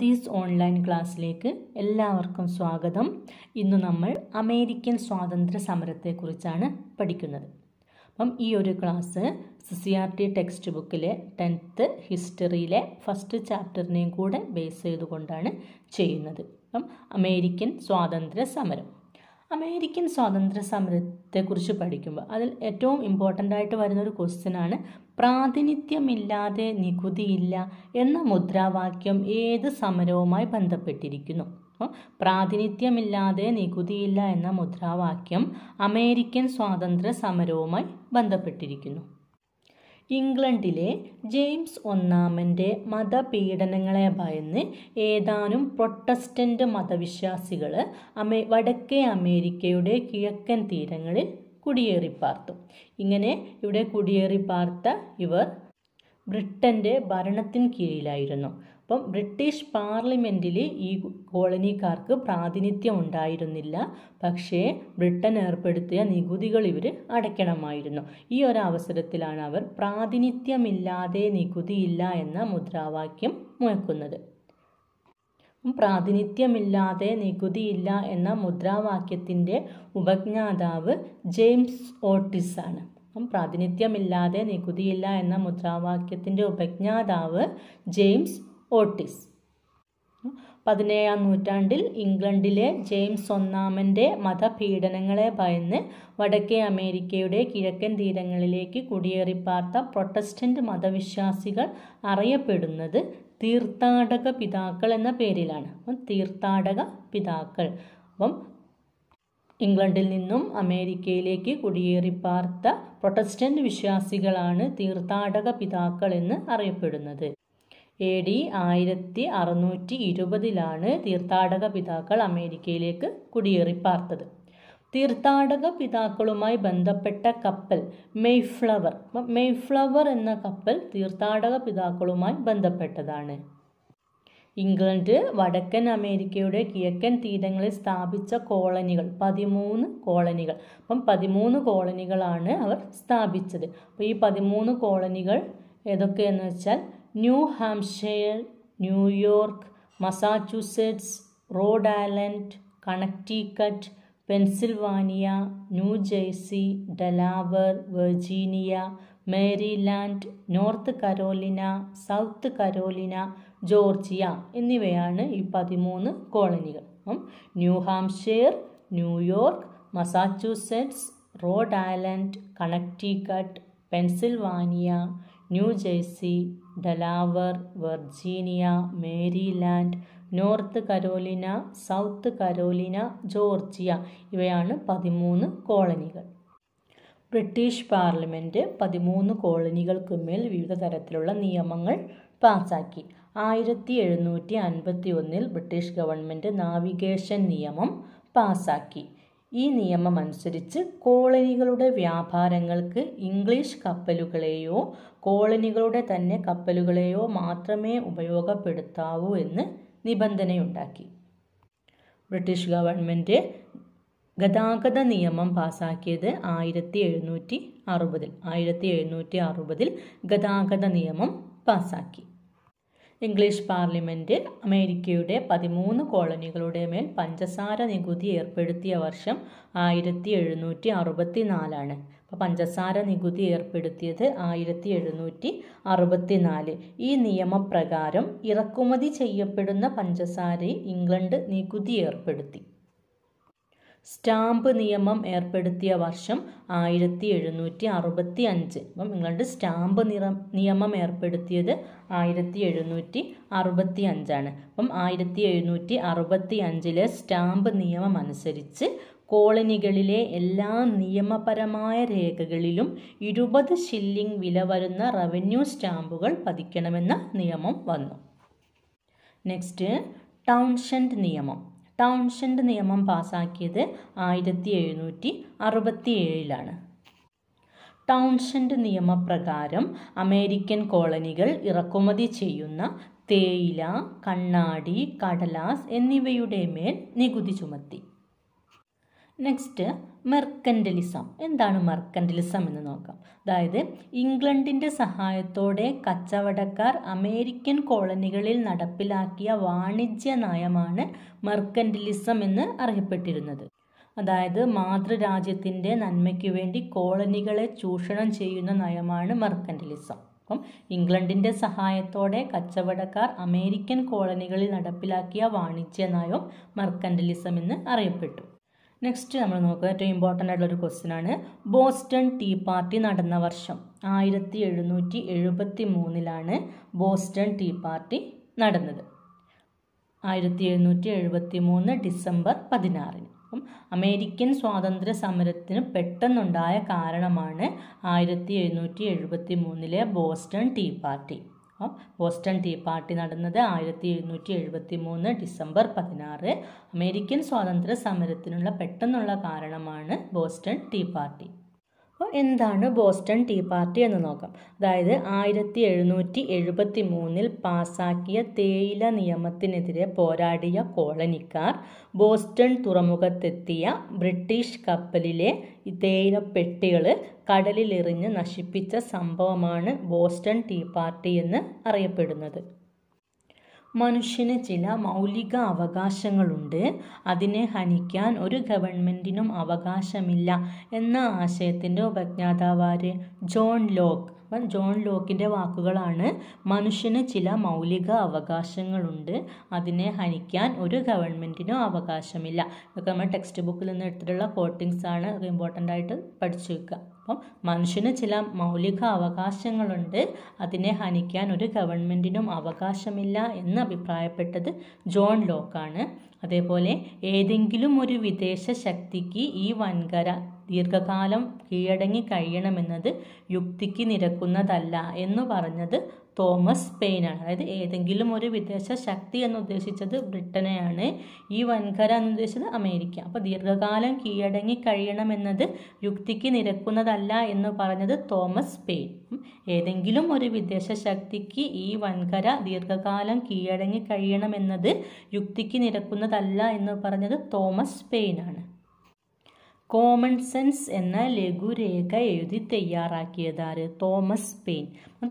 these online ക്ലാസ്സിലേക്ക് എല്ലാവർക്കും സ്വാഗതം ഇന്ന് നമ്മൾ അമേരിക്കൻ സ്വാതന്ത്ര്യ സമരത്തെക്കുറിച്ചാണ് പഠിക്കുന്നത് അപ്പം ഈ ഒരു class C R T text ബുക്കിലെ ടെൻത്ത് ഹിസ്റ്ററിയിലെ ഫസ്റ്റ് ചാപ്റ്ററിനെയും കൂടെ ബേസ് ചെയ്തുകൊണ്ടാണ് ചെയ്യുന്നത് അപ്പം അമേരിക്കൻ സ്വാതന്ത്ര്യ സമരം അമേരിക്കൻ സ്വാതന്ത്ര്യ സമരത്തെക്കുറിച്ച് പഠിക്കുമ്പോൾ അതിൽ ഏറ്റവും ഇമ്പോർട്ടൻ്റ് ആയിട്ട് വരുന്നൊരു ക്വസ്റ്റ്യനാണ് പ്രാതിനിധ്യമില്ലാതെ നികുതിയില്ല എന്ന മുദ്രാവാക്യം ഏത് സമരവുമായി ബന്ധപ്പെട്ടിരിക്കുന്നു പ്രാതിനിധ്യമില്ലാതെ നികുതിയില്ല എന്ന മുദ്രാവാക്യം അമേരിക്കൻ സ്വാതന്ത്ര്യ സമരവുമായി ബന്ധപ്പെട്ടിരിക്കുന്നു ഇംഗ്ലണ്ടിലെ ജെയിംസ് ഒന്നാമൻ്റെ മതപീഡനങ്ങളെ ഭയന്ന് ഏതാനും പ്രൊട്ടസ്റ്റൻ്റ് മതവിശ്വാസികൾ അമേ വടക്കേ അമേരിക്കയുടെ കിഴക്കൻ തീരങ്ങളിൽ കുടിയേറി പാർത്തു ഇങ്ങനെ ഇവിടെ കുടിയേറി പാർത്ത ഇവർ ബ്രിട്ടൻ്റെ ഭരണത്തിന് കീഴിലായിരുന്നു അപ്പം ബ്രിട്ടീഷ് പാർലമെൻറ്റിൽ ഈ കോളനിക്കാർക്ക് പ്രാതിനിധ്യം ഉണ്ടായിരുന്നില്ല പക്ഷേ ബ്രിട്ടൻ ഏർപ്പെടുത്തിയ നികുതികൾ ഇവർ അടയ്ക്കണമായിരുന്നു ഈ ഒരവസരത്തിലാണ് അവർ പ്രാതിനിധ്യമില്ലാതെ നികുതിയില്ല എന്ന മുദ്രാവാക്യം മുഴക്കുന്നത് പ്രാതിനിധ്യമില്ലാതെ നികുതിയില്ല എന്ന മുദ്രാവാക്യത്തിൻ്റെ ഉപജ്ഞാതാവ് ജെയിംസ് ഓട്ടിസ് ആണ് അപ്പം പ്രാതിനിധ്യമില്ലാതെ നികുതിയില്ല എന്ന മുദ്രാവാക്യത്തിൻ്റെ ഉപജ്ഞാതാവ് ജെയിംസ് ഓട്ടിസ് പതിനേഴാം നൂറ്റാണ്ടിൽ ഇംഗ്ലണ്ടിലെ ജെയിംസ് ഒന്നാമൻ്റെ മതപീഡനങ്ങളെ ഭയന്ന് വടക്കേ അമേരിക്കയുടെ കിഴക്കൻ തീരങ്ങളിലേക്ക് കുടിയേറിപ്പാർത്ത പ്രൊട്ടസ്റ്റൻ്റ് മതവിശ്വാസികൾ അറിയപ്പെടുന്നത് തീർത്ഥാടക പിതാക്കൾ എന്ന പേരിലാണ് അപ്പം തീർത്ഥാടക പിതാക്കൾ അപ്പം ഇംഗ്ലണ്ടിൽ നിന്നും അമേരിക്കയിലേക്ക് കുടിയേറിപ്പാർത്ത പ്രൊട്ടസ്റ്റന്റ് വിശ്വാസികളാണ് തീർത്ഥാടക പിതാക്കൾ എന്ന് അറിയപ്പെടുന്നത് എ ഡി ആയിരത്തി അറുന്നൂറ്റി ഇരുപതിലാണ് തീർത്ഥാടക പിതാക്കൾ അമേരിക്കയിലേക്ക് കുടിയേറിപ്പാർത്തത് തീർത്ഥാടക പിതാക്കളുമായി ബന്ധപ്പെട്ട കപ്പൽ മെയ്ഫ്ലവർ മെയ്ഫ്ലവർ എന്ന കപ്പൽ തീർത്ഥാടക പിതാക്കളുമായി ബന്ധപ്പെട്ടതാണ് ഇംഗ്ലണ്ട് വടക്കൻ അമേരിക്കയുടെ കിഴക്കൻ തീരങ്ങളിൽ സ്ഥാപിച്ച കോളനികൾ പതിമൂന്ന് കോളനികൾ അപ്പം പതിമൂന്ന് കോളനികളാണ് അവർ സ്ഥാപിച്ചത് അപ്പോൾ ഈ പതിമൂന്ന് കോളനികൾ ഏതൊക്കെയെന്ന് വെച്ചാൽ New Hampshire New York Massachusetts Rhode Island Connecticut Pennsylvania New Jersey Delaware Virginia Maryland North Carolina South Carolina Georgia എന്നിവയാണ് ഈ പതിമൂന്ന് കോളനികൾ New Hampshire New York Massachusetts Rhode Island Connecticut Pennsylvania New Jersey Delaware Virginia Maryland North Carolina South Carolina Georgia ഇവയാണ് പതിമൂന്ന് കോളനികൾ British parliament പതിമൂന്ന് കോളനികൾക്കുമേൽ വിവിധ തരത്തിലുള്ള നിയമങ്ങൾ പാസാക്കി ആയിരത്തി എഴുന്നൂറ്റി അൻപത്തി ഒന്നിൽ ബ്രിട്ടീഷ് ഗവൺമെൻറ് നാവിഗേഷൻ നിയമം പാസാക്കി ഈ നിയമം അനുസരിച്ച് കോളനികളുടെ വ്യാപാരങ്ങൾക്ക് ഇംഗ്ലീഷ് കപ്പലുകളെയോ കോളനികളുടെ തന്നെ കപ്പലുകളെയോ മാത്രമേ ഉപയോഗപ്പെടുത്താവൂ എന്ന് നിബന്ധനയുണ്ടാക്കി ബ്രിട്ടീഷ് ഗവൺമെൻറ് ഗതാഗത നിയമം പാസാക്കിയത് ആയിരത്തി എഴുന്നൂറ്റി അറുപതിൽ ആയിരത്തി എഴുന്നൂറ്റി അറുപതിൽ ഗതാഗത നിയമം പാസാക്കി ഇംഗ്ലീഷ് പാർലമെൻറ്റ് അമേരിക്കയുടെ പതിമൂന്ന് കോളനികളുടെ മേൽ പഞ്ചസാര നികുതി ഏർപ്പെടുത്തിയ വർഷം ആയിരത്തി എഴുന്നൂറ്റി അറുപത്തി നാലാണ് പഞ്ചസാര നികുതി ഏർപ്പെടുത്തിയത് ആയിരത്തി എഴുന്നൂറ്റി അറുപത്തി നാല് ഈ നിയമപ്രകാരം ഇറക്കുമതി ചെയ്യപ്പെടുന്ന പഞ്ചസാരയിൽ ഇംഗ്ലണ്ട് നികുതി ഏർപ്പെടുത്തി സ്റ്റാമ്പ് നിയമം ഏർപ്പെടുത്തിയ വർഷം ആയിരത്തി എഴുന്നൂറ്റി അറുപത്തി അഞ്ച് അപ്പം ഇംഗ്ലണ്ട് സ്റ്റാമ്പ് നിറം നിയമം ഏർപ്പെടുത്തിയത് ആയിരത്തി എഴുന്നൂറ്റി അറുപത്തി അഞ്ചാണ് അപ്പം ആയിരത്തി എഴുന്നൂറ്റി അറുപത്തി അഞ്ചിലെ സ്റ്റാമ്പ് നിയമം അനുസരിച്ച് കോളനികളിലെ എല്ലാ നിയമപരമായ രേഖകളിലും ഇരുപത് ഷില്ലിംഗ് വില വരുന്ന റവന്യൂ സ്റ്റാമ്പുകൾ പതിക്കണമെന്ന നിയമം വന്നു നെക്സ്റ്റ് ടൗൺഷൻഡ് നിയമം ടൗൺഷൻഡ് നിയമം പാസാക്കിയത് ആയിരത്തി എഴുന്നൂറ്റി അറുപത്തി ഏഴിലാണ് ടൗൺഷൻഡ് നിയമപ്രകാരം അമേരിക്കൻ കോളനികൾ ഇറക്കുമതി ചെയ്യുന്ന തേയില കണ്ണാടി കടലാസ് എന്നിവയുടെ മേൽ നികുതി ചുമത്തി നെക്സ്റ്റ് മെർക്കൻ്റലിസം എന്താണ് മെർക്കൻ്റലിസം എന്ന് നോക്കാം അതായത് ഇംഗ്ലണ്ടിൻ്റെ സഹായത്തോടെ കച്ചവടക്കാർ അമേരിക്കൻ കോളനികളിൽ നടപ്പിലാക്കിയ വാണിജ്യ നയമാണ് മെർക്കൻ്റലിസം എന്ന് അറിയപ്പെട്ടിരുന്നത് അതായത് മാതൃരാജ്യത്തിൻ്റെ നന്മയ്ക്ക് വേണ്ടി കോളനികളെ ചൂഷണം ചെയ്യുന്ന നയമാണ് മെർക്കൻ്റലിസം അപ്പം ഇംഗ്ലണ്ടിൻ്റെ സഹായത്തോടെ കച്ചവടക്കാർ അമേരിക്കൻ കോളനികളിൽ നടപ്പിലാക്കിയ വാണിജ്യ നയം മെർക്കൻ്റലിസം എന്ന് അറിയപ്പെട്ടു നെക്സ്റ്റ് നമ്മൾ നോക്കുക ഏറ്റവും ഇമ്പോർട്ടൻ്റ് ആയിട്ടുള്ള ഒരു ക്വസ്റ്റ്യൻ ആണ് ബോസ്റ്റൺ ടീ പാർട്ടി നടന്ന വർഷം ആയിരത്തി എഴുന്നൂറ്റി എഴുപത്തി മൂന്നിലാണ് ബോസ്റ്റൺ ടീ പാർട്ടി നടന്നത് ആയിരത്തി എഴുന്നൂറ്റി എഴുപത്തി മൂന്ന് ഡിസംബർ പതിനാറിന് അപ്പം അമേരിക്കൻ സ്വാതന്ത്ര്യ സമരത്തിന് പെട്ടെന്നുണ്ടായ കാരണമാണ് ആയിരത്തി എഴുന്നൂറ്റി എഴുപത്തി മൂന്നിലെ ബോസ്റ്റൺ ടീ പാർട്ടി അപ്പം ബോസ്റ്റൺ ടീ പാർട്ടി നടന്നത് ആയിരത്തി എഴുന്നൂറ്റി എഴുപത്തി മൂന്ന് ഡിസംബർ പതിനാറ് അമേരിക്കൻ സ്വാതന്ത്ര്യ സമരത്തിനുള്ള പെട്ടെന്നുള്ള കാരണമാണ് ബോസ്റ്റൺ ടീ പാർട്ടി അപ്പോൾ എന്താണ് ബോസ്റ്റൺ ടീ പാർട്ടി എന്ന് നോക്കാം അതായത് ആയിരത്തി എഴുന്നൂറ്റി എഴുപത്തി മൂന്നിൽ പാസാക്കിയ തേയില നിയമത്തിനെതിരെ പോരാടിയ കോളനിക്കാർ ബോസ്റ്റൺ തുറമുഖത്തെത്തിയ ബ്രിട്ടീഷ് കപ്പലിലെ തേയിലപ്പെട്ടികൾ കടലിലെറിഞ്ഞ് നശിപ്പിച്ച സംഭവമാണ് ബോസ്റ്റൺ ടീ പാർട്ടി എന്ന് അറിയപ്പെടുന്നത് മനുഷ്യന് ചില മൗലിക അവകാശങ്ങളുണ്ട് അതിനെ ഹനിക്കാൻ ഒരു ഗവൺമെൻറ്റിനും അവകാശമില്ല എന്ന ആശയത്തിൻ്റെ ഉപജ്ഞാതാവാര് ജോൺ ലോക്ക് അപ്പം ജോൺ ലോക്കിൻ്റെ വാക്കുകളാണ് മനുഷ്യന് ചില മൗലിക അവകാശങ്ങളുണ്ട് അതിനെ ഹനിക്കാൻ ഒരു ഗവൺമെൻറ്റിനും അവകാശമില്ല ഇതൊക്കെ നമ്മൾ ടെക്സ്റ്റ് ബുക്കിൽ നിന്ന് എടുത്തിട്ടുള്ള കോട്ടിങ്സ് ആണ് ഇമ്പോർട്ടൻ്റ് ആയിട്ട് പഠിച്ചു വെക്കുക അപ്പം മനുഷ്യന് ചില മൗലിക അവകാശങ്ങളുണ്ട് അതിനെ ഹനിക്കാൻ ഒരു ഗവൺമെൻറ്റിനും അവകാശമില്ല എന്ന് അഭിപ്രായപ്പെട്ടത് ജോൺ ലോക്കാണ് അതേപോലെ ഏതെങ്കിലും ഒരു വിദേശ ശക്തിക്ക് ഈ വൻകര ദീർഘകാലം കീഴടങ്ങി കഴിയണമെന്നത് യുക്തിക്ക് നിരക്കുന്നതല്ല എന്ന് പറഞ്ഞത് തോമസ് ആണ് അതായത് ഏതെങ്കിലും ഒരു വിദേശ ശക്തി എന്നുദ്ദേശിച്ചത് ബ്രിട്ടനെയാണ് ഈ വൻകര എന്നുദ്ദേശിച്ചത് അമേരിക്ക അപ്പോൾ ദീർഘകാലം കീഴടങ്ങി കഴിയണമെന്നത് യുക്തിക്ക് നിരക്കുന്നതല്ല എന്ന് പറഞ്ഞത് തോമസ് പെയിൻ ഏതെങ്കിലും ഒരു വിദേശ ശക്തിക്ക് ഈ വൻകര ദീർഘകാലം കീഴടങ്ങി കഴിയണമെന്നത് യുക്തിക്ക് നിരക്കുന്നതല്ല എന്ന് പറഞ്ഞത് തോമസ് ആണ് കോമൺ സെൻസ് എന്ന ലഘുരേഖ എഴുതി തയ്യാറാക്കിയതാര് തോമസ് പെയിൻ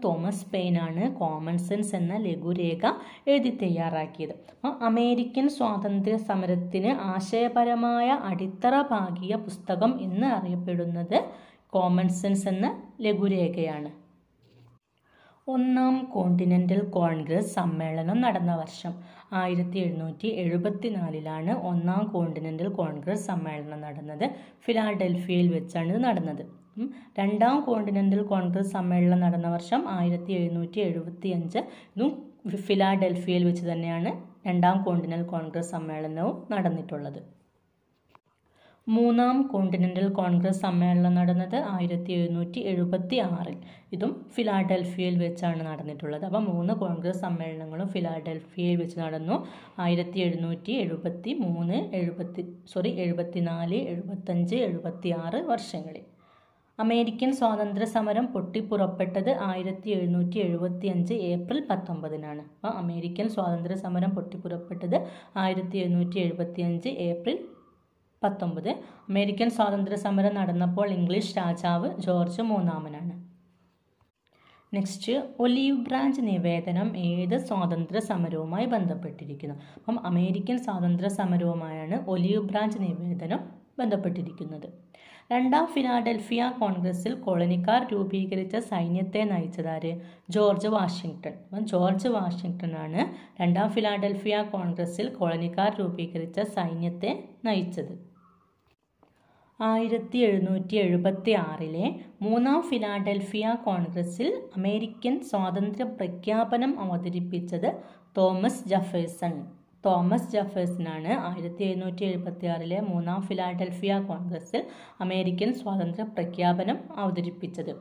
തോമസ് പെയിൻ ആണ് കോമൺ സെൻസ് എന്ന ലഘുരേഖ എഴുതി തയ്യാറാക്കിയത് അപ്പോൾ അമേരിക്കൻ സ്വാതന്ത്ര്യ സമരത്തിന് ആശയപരമായ അടിത്തറ പാകിയ പുസ്തകം എന്ന് അറിയപ്പെടുന്നത് കോമൺ സെൻസ് എന്ന ലഘുരേഖയാണ് ഒന്നാം കോണ്ടിനെൻ്റൽ കോൺഗ്രസ് സമ്മേളനം നടന്ന വർഷം ആയിരത്തി എഴുന്നൂറ്റി എഴുപത്തിനാലിലാണ് ഒന്നാം കോണ്ടിനെൻ്റൽ കോൺഗ്രസ് സമ്മേളനം നടന്നത് ഫിലാഡൽഫിയയിൽ വെച്ചാണ് ഇത് നടന്നത് രണ്ടാം കോണ്ടിനെൻ്റൽ കോൺഗ്രസ് സമ്മേളനം നടന്ന വർഷം ആയിരത്തി എഴുന്നൂറ്റി എഴുപത്തി അഞ്ച് ഇതും ഫിലാഡൽഫിയയിൽ വെച്ച് തന്നെയാണ് രണ്ടാം കോണ്ടിനെൻ്റൽ കോൺഗ്രസ് സമ്മേളനവും നടന്നിട്ടുള്ളത് മൂന്നാം കോണ്ടിനെൻ്റൽ കോൺഗ്രസ് സമ്മേളനം നടന്നത് ആയിരത്തി എഴുന്നൂറ്റി എഴുപത്തി ആറിൽ ഇതും ഫിലാഡൽഫിയയിൽ വെച്ചാണ് നടന്നിട്ടുള്ളത് അപ്പോൾ മൂന്ന് കോൺഗ്രസ് സമ്മേളനങ്ങളും ഫിലാഡൽഫിയയിൽ വെച്ച് നടന്നു ആയിരത്തി എഴുന്നൂറ്റി എഴുപത്തി മൂന്ന് എഴുപത്തി സോറി എഴുപത്തി നാല് എഴുപത്തഞ്ച് എഴുപത്തി ആറ് വർഷങ്ങളിൽ അമേരിക്കൻ സ്വാതന്ത്ര്യ സമരം പൊട്ടിപ്പുറപ്പെട്ടത് ആയിരത്തി എഴുന്നൂറ്റി എഴുപത്തി അഞ്ച് ഏപ്രിൽ പത്തൊമ്പതിനാണ് അപ്പോൾ അമേരിക്കൻ സ്വാതന്ത്ര്യ സമരം പൊട്ടിപ്പുറപ്പെട്ടത് ആയിരത്തി എഴുന്നൂറ്റി എഴുപത്തി അഞ്ച് ഏപ്രിൽ പത്തൊമ്പത് അമേരിക്കൻ സ്വാതന്ത്ര്യ സമരം നടന്നപ്പോൾ ഇംഗ്ലീഷ് രാജാവ് ജോർജ് മൂന്നാമനാണ് നെക്സ്റ്റ് ഒലീവ് ബ്രാഞ്ച് നിവേദനം ഏത് സ്വാതന്ത്ര്യ സമരവുമായി ബന്ധപ്പെട്ടിരിക്കുന്നു അപ്പം അമേരിക്കൻ സ്വാതന്ത്ര്യ സമരവുമായാണ് ഒലീവ് ബ്രാഞ്ച് നിവേദനം ബന്ധപ്പെട്ടിരിക്കുന്നത് രണ്ടാം ഫിലാഡൽഫിയ കോൺഗ്രസിൽ കോളനിക്കാർ രൂപീകരിച്ച സൈന്യത്തെ നയിച്ചതാര് ജോർജ് വാഷിങ്ടൺ അപ്പം ജോർജ് വാഷിങ്ടൺ ആണ് രണ്ടാം ഫിലാഡൽഫിയ കോൺഗ്രസിൽ കോളനിക്കാർ രൂപീകരിച്ച സൈന്യത്തെ നയിച്ചത് ആയിരത്തി എഴുന്നൂറ്റി എഴുപത്തി ആറിലെ മൂന്നാം ഫിലാഡൽഫിയ കോൺഗ്രസ്സിൽ അമേരിക്കൻ സ്വാതന്ത്ര്യ പ്രഖ്യാപനം അവതരിപ്പിച്ചത് തോമസ് ജഫേഴ്സൺ തോമസ് ജഫേഴ്സനാണ് ആയിരത്തി എഴുന്നൂറ്റി എഴുപത്തി ആറിലെ മൂന്നാം ഫിലാഡൽഫിയ കോൺഗ്രസ്സിൽ അമേരിക്കൻ സ്വാതന്ത്ര്യ പ്രഖ്യാപനം അവതരിപ്പിച്ചത്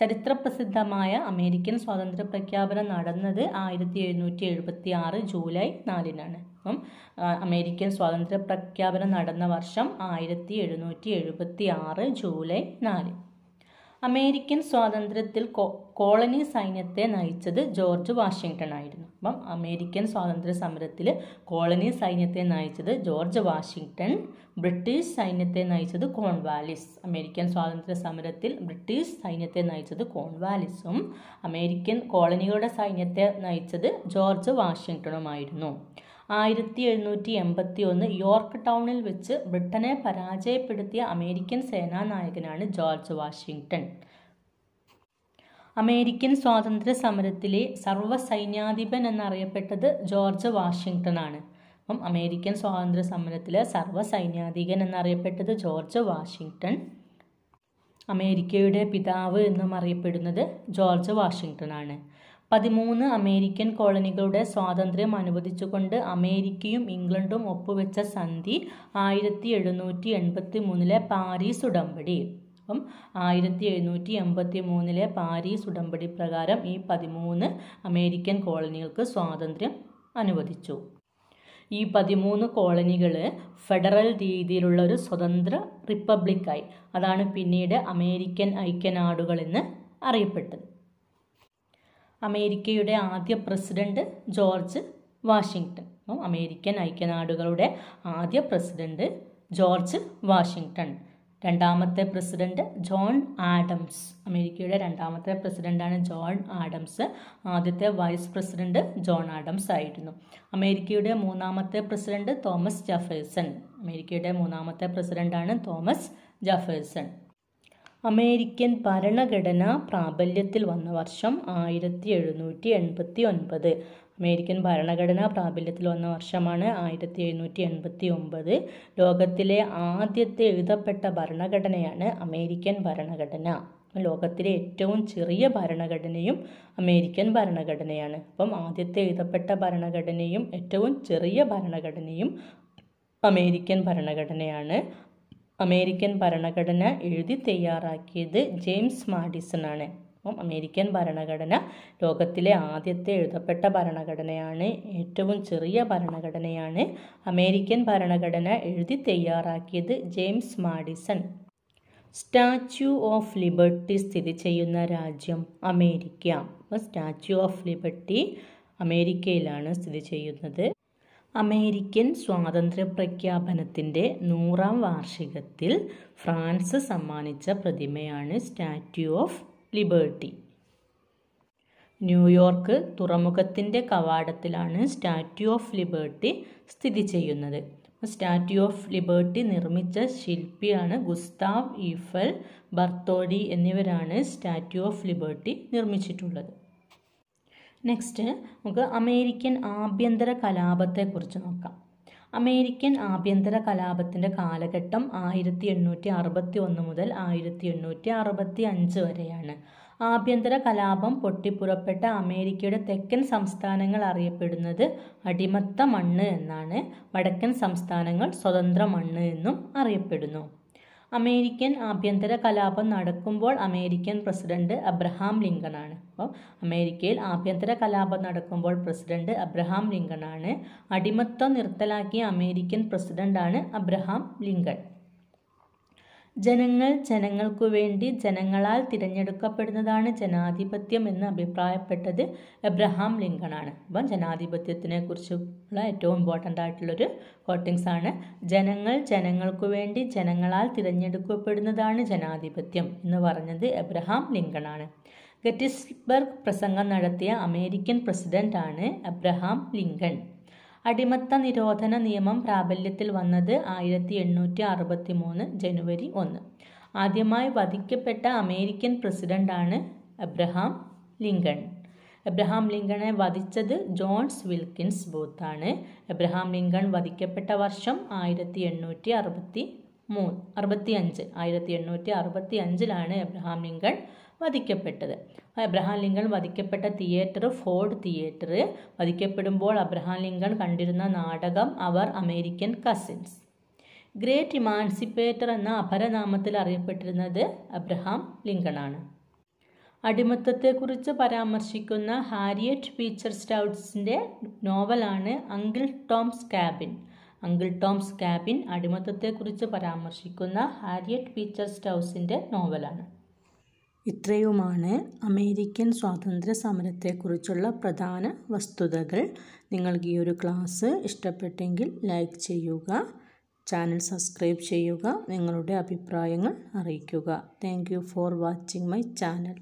ചരിത്രപ്രസിദ്ധമായ അമേരിക്കൻ സ്വാതന്ത്ര്യ പ്രഖ്യാപനം നടന്നത് ആയിരത്തി എഴുന്നൂറ്റി എഴുപത്തി ആറ് ജൂലൈ നാലിനാണ് അപ്പം അമേരിക്കൻ സ്വാതന്ത്ര്യ പ്രഖ്യാപനം നടന്ന വർഷം ആയിരത്തി എഴുന്നൂറ്റി എഴുപത്തി ആറ് ജൂലൈ നാല് അമേരിക്കൻ സ്വാതന്ത്ര്യത്തിൽ കോളനി സൈന്യത്തെ നയിച്ചത് ജോർജ് വാഷിങ്ടൺ ആയിരുന്നു അപ്പം അമേരിക്കൻ സ്വാതന്ത്ര്യ സമരത്തിൽ കോളനി സൈന്യത്തെ നയിച്ചത് ജോർജ് വാഷിങ്ടൺ ബ്രിട്ടീഷ് സൈന്യത്തെ നയിച്ചത് കോൺവാലിസ് അമേരിക്കൻ സ്വാതന്ത്ര്യ സമരത്തിൽ ബ്രിട്ടീഷ് സൈന്യത്തെ നയിച്ചത് കോൺവാലിസും അമേരിക്കൻ കോളനികളുടെ സൈന്യത്തെ നയിച്ചത് ജോർജ് വാഷിങ്ടണുമായിരുന്നു ആയിരത്തി എഴുന്നൂറ്റി എൺപത്തി ഒന്ന് യോർക്ക് ടൗണിൽ വെച്ച് ബ്രിട്ടനെ പരാജയപ്പെടുത്തിയ അമേരിക്കൻ സേനാനായകനാണ് ജോർജ് വാഷിങ്ടൺ അമേരിക്കൻ സ്വാതന്ത്ര്യ സമരത്തിലെ സൈന്യാധിപൻ എന്നറിയപ്പെട്ടത് ജോർജ് വാഷിങ്ടൺ ആണ് അപ്പം അമേരിക്കൻ സ്വാതന്ത്ര്യ സമരത്തിലെ സൈന്യാധികൻ എന്നറിയപ്പെട്ടത് ജോർജ് വാഷിങ്ടൺ അമേരിക്കയുടെ പിതാവ് എന്നും അറിയപ്പെടുന്നത് ജോർജ് വാഷിങ്ടൺ ആണ് പതിമൂന്ന് അമേരിക്കൻ കോളനികളുടെ സ്വാതന്ത്ര്യം അനുവദിച്ചുകൊണ്ട് അമേരിക്കയും ഇംഗ്ലണ്ടും ഒപ്പുവെച്ച സന്ധി ആയിരത്തി എഴുന്നൂറ്റി എൺപത്തി മൂന്നിലെ പാരീസ് ഉടമ്പടി അപ്പം ആയിരത്തി എഴുന്നൂറ്റി എൺപത്തി മൂന്നിലെ പാരീസ് ഉടമ്പടി പ്രകാരം ഈ പതിമൂന്ന് അമേരിക്കൻ കോളനികൾക്ക് സ്വാതന്ത്ര്യം അനുവദിച്ചു ഈ പതിമൂന്ന് കോളനികൾ ഫെഡറൽ രീതിയിലുള്ള ഒരു സ്വതന്ത്ര റിപ്പബ്ലിക്കായി അതാണ് പിന്നീട് അമേരിക്കൻ ഐക്യനാടുകൾ എന്ന് അറിയപ്പെട്ടത് അമേരിക്കയുടെ ആദ്യ പ്രസിഡന്റ് ജോർജ് വാഷിങ്ടൺ അമേരിക്കൻ ഐക്യനാടുകളുടെ ആദ്യ പ്രസിഡന്റ് ജോർജ് വാഷിങ്ടൺ രണ്ടാമത്തെ പ്രസിഡന്റ് ജോൺ ആഡംസ് അമേരിക്കയുടെ രണ്ടാമത്തെ പ്രസിഡന്റാണ് ജോൺ ആഡംസ് ആദ്യത്തെ വൈസ് പ്രസിഡന്റ് ജോൺ ആഡംസ് ആയിരുന്നു അമേരിക്കയുടെ മൂന്നാമത്തെ പ്രസിഡന്റ് തോമസ് ജെഫേഴ്സൺ അമേരിക്കയുടെ മൂന്നാമത്തെ പ്രസിഡന്റാണ് തോമസ് ജെഫേഴ്സൺ അമേരിക്കൻ ഭരണഘടന പ്രാബല്യത്തിൽ വന്ന വർഷം ആയിരത്തി എഴുന്നൂറ്റി എൺപത്തി ഒൻപത് അമേരിക്കൻ ഭരണഘടന പ്രാബല്യത്തിൽ വന്ന വർഷമാണ് ആയിരത്തി എഴുന്നൂറ്റി എൺപത്തി ഒമ്പത് ലോകത്തിലെ ആദ്യത്തെ എഴുതപ്പെട്ട ഭരണഘടനയാണ് അമേരിക്കൻ ഭരണഘടന ലോകത്തിലെ ഏറ്റവും ചെറിയ ഭരണഘടനയും അമേരിക്കൻ ഭരണഘടനയാണ് അപ്പം ആദ്യത്തെ എഴുതപ്പെട്ട ഭരണഘടനയും ഏറ്റവും ചെറിയ ഭരണഘടനയും അമേരിക്കൻ ഭരണഘടനയാണ് അമേരിക്കൻ ഭരണഘടന എഴുതി തയ്യാറാക്കിയത് ജെയിംസ് മാഡിസൺ ആണ് അപ്പം അമേരിക്കൻ ഭരണഘടന ലോകത്തിലെ ആദ്യത്തെ എഴുതപ്പെട്ട ഭരണഘടനയാണ് ഏറ്റവും ചെറിയ ഭരണഘടനയാണ് അമേരിക്കൻ ഭരണഘടന എഴുതി തയ്യാറാക്കിയത് James Madison Statue of Liberty സ്ഥിതി ചെയ്യുന്ന രാജ്യം അമേരിക്ക അപ്പം സ്റ്റാച്യു ഓഫ് ലിബർട്ടി അമേരിക്കയിലാണ് സ്ഥിതി ചെയ്യുന്നത് അമേരിക്കൻ സ്വാതന്ത്ര്യ പ്രഖ്യാപനത്തിൻ്റെ നൂറാം വാർഷികത്തിൽ ഫ്രാൻസ് സമ്മാനിച്ച പ്രതിമയാണ് സ്റ്റാറ്റ്യൂ ഓഫ് ലിബേർട്ടി ന്യൂയോർക്ക് തുറമുഖത്തിൻ്റെ കവാടത്തിലാണ് സ്റ്റാറ്റ്യൂ ഓഫ് ലിബേർട്ടി സ്ഥിതി ചെയ്യുന്നത് സ്റ്റാറ്റ്യൂ ഓഫ് ലിബേർട്ടി നിർമ്മിച്ച ശില്പിയാണ് ഗുസ്താവ് ഈഫൽ ബർത്തോഡി എന്നിവരാണ് സ്റ്റാറ്റ്യൂ ഓഫ് ലിബേർട്ടി നിർമ്മിച്ചിട്ടുള്ളത് നെക്സ്റ്റ് നമുക്ക് അമേരിക്കൻ ആഭ്യന്തര കലാപത്തെക്കുറിച്ച് നോക്കാം അമേരിക്കൻ ആഭ്യന്തര കലാപത്തിൻ്റെ കാലഘട്ടം ആയിരത്തി എണ്ണൂറ്റി അറുപത്തി ഒന്ന് മുതൽ ആയിരത്തി എണ്ണൂറ്റി അറുപത്തി അഞ്ച് വരെയാണ് ആഭ്യന്തര കലാപം പൊട്ടിപ്പുറപ്പെട്ട അമേരിക്കയുടെ തെക്കൻ സംസ്ഥാനങ്ങൾ അറിയപ്പെടുന്നത് അടിമത്ത മണ്ണ് എന്നാണ് വടക്കൻ സംസ്ഥാനങ്ങൾ സ്വതന്ത്ര മണ്ണ് എന്നും അറിയപ്പെടുന്നു അമേരിക്കൻ ആഭ്യന്തര കലാപം നടക്കുമ്പോൾ അമേരിക്കൻ പ്രസിഡന്റ് അബ്രഹാം ലിങ്കൺ ആണ് അപ്പോൾ അമേരിക്കയിൽ ആഭ്യന്തര കലാപം നടക്കുമ്പോൾ പ്രസിഡന്റ് അബ്രഹാം ലിങ്കൺ ആണ് അടിമത്തം നിർത്തലാക്കിയ അമേരിക്കൻ പ്രസിഡന്റാണ് അബ്രഹാം ലിങ്കൺ ജനങ്ങൾ ജനങ്ങൾക്കു വേണ്ടി ജനങ്ങളാൽ തിരഞ്ഞെടുക്കപ്പെടുന്നതാണ് ജനാധിപത്യം എന്ന് അഭിപ്രായപ്പെട്ടത് എബ്രഹാം ലിങ്കണാണ് അപ്പം ജനാധിപത്യത്തിനെ കുറിച്ചുള്ള ഏറ്റവും ഇമ്പോർട്ടൻ്റ് ആയിട്ടുള്ളൊരു കോട്ടിങ്സ് ആണ് ജനങ്ങൾ ജനങ്ങൾക്കു വേണ്ടി ജനങ്ങളാൽ തിരഞ്ഞെടുക്കപ്പെടുന്നതാണ് ജനാധിപത്യം എന്ന് പറഞ്ഞത് എബ്രഹാം ലിങ്കണാണ് ഗറ്റിസ്ബർഗ് പ്രസംഗം നടത്തിയ അമേരിക്കൻ പ്രസിഡൻ്റാണ് എബ്രഹാം ലിങ്കൺ അടിമത്ത നിരോധന നിയമം പ്രാബല്യത്തിൽ വന്നത് ആയിരത്തി എണ്ണൂറ്റി അറുപത്തി മൂന്ന് ജനുവരി ഒന്ന് ആദ്യമായി വധിക്കപ്പെട്ട അമേരിക്കൻ പ്രസിഡന്റാണ് എബ്രഹാം ലിങ്കൺ എബ്രഹാം ലിങ്കണെ വധിച്ചത് ജോൺസ് വിൽക്കിൻസ് ബൂത്താണ് എബ്രഹാം ലിങ്കൺ വധിക്കപ്പെട്ട വർഷം ആയിരത്തി എണ്ണൂറ്റി അറുപത്തി മൂന്ന് അറുപത്തി അഞ്ച് ആയിരത്തി എണ്ണൂറ്റി അറുപത്തി അഞ്ചിലാണ് എബ്രഹാം ലിങ്കൺ വധിക്കപ്പെട്ടത് അബ്രഹാം ലിങ്കൺ വധിക്കപ്പെട്ട തിയേറ്റർ ഫോർഡ് തിയേറ്റർ വധിക്കപ്പെടുമ്പോൾ അബ്രഹാം ലിങ്കൺ കണ്ടിരുന്ന നാടകം our American cousins great emancipator എന്ന അപരനാമത്തിൽ അറിയപ്പെട്ടിരുന്നത് അബ്രഹാം ലിങ്കണാണ് അടിമത്തത്തെക്കുറിച്ച് പരാമർശിക്കുന്ന ഹാരിയറ്റ് ഫീച്ചർ സ്റ്റൗട്ട്സിൻ്റെ നോവലാണ് Uncle Tom's Cabin Uncle Tom's Cabin അടിമത്തത്തെക്കുറിച്ച് പരാമർശിക്കുന്ന ഹാരിയറ്റ് ഫീച്ചർ സ്റ്റൗസിൻ്റെ നോവലാണ് ഇത്രയുമാണ് അമേരിക്കൻ സ്വാതന്ത്ര്യ സമരത്തെക്കുറിച്ചുള്ള പ്രധാന വസ്തുതകൾ നിങ്ങൾക്ക് ഈ ഒരു ക്ലാസ് ഇഷ്ടപ്പെട്ടെങ്കിൽ ലൈക്ക് ചെയ്യുക ചാനൽ സബ്സ്ക്രൈബ് ചെയ്യുക നിങ്ങളുടെ അഭിപ്രായങ്ങൾ അറിയിക്കുക thank for watching my channel